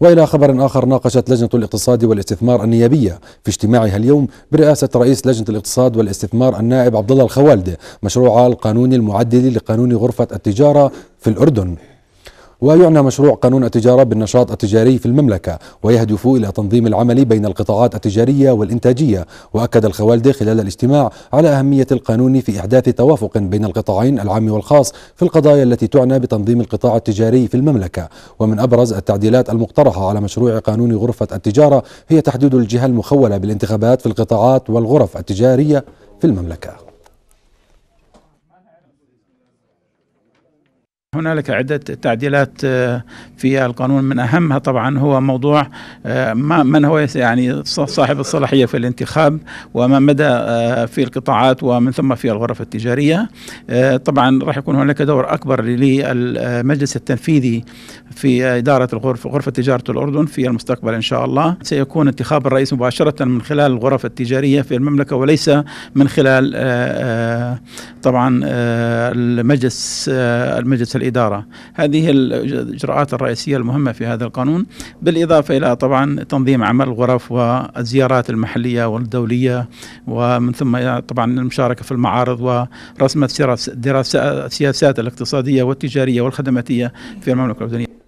والى خبر اخر ناقشت لجنه الاقتصاد والاستثمار النيابيه في اجتماعها اليوم برئاسه رئيس لجنه الاقتصاد والاستثمار النائب عبد الله الخوالده مشروع القانون المعدل لقانون غرفه التجاره في الاردن ويعنى مشروع قانون التجارة بالنشاط التجاري في المملكة ويهدف إلى تنظيم العمل بين القطاعات التجارية والإنتاجية وأكد الخوالدي خلال الاجتماع على أهمية القانون في إحداث توافق بين القطاعين العام والخاص في القضايا التي تعنى بتنظيم القطاع التجاري في المملكة ومن أبرز التعديلات المقترحة على مشروع قانون غرفة التجارة هي تحديد الجهة المخولة بالانتخابات في القطاعات والغرف التجارية في المملكة هنالك عدة تعديلات آه، في القانون من أهمها طبعا هو موضوع آه، من هو يعني صاحب الصلاحية في الانتخاب وما مدى آه، في القطاعات ومن ثم في الغرف التجارية طبعا راح يكون هناك دور أكبر للمجلس التنفيذي في إدارة الغرف غرفة تجارة الأردن في المستقبل إن شاء الله سيكون انتخاب الرئيس مباشرة من خلال الغرف التجارية في المملكة وليس من خلال طبعا المجلس المجلس الإدارة هذه الإجراءات الرئيسية المهمة في هذا القانون بالإضافة إلى طبعا تنظيم عمل الغرف والزيارات المحلية والدولية ومن ثم طبعا المشاركة في المعارض ورسمة سياسات الاقتصادية والتجارية والخدماتية في المملكة الأردنية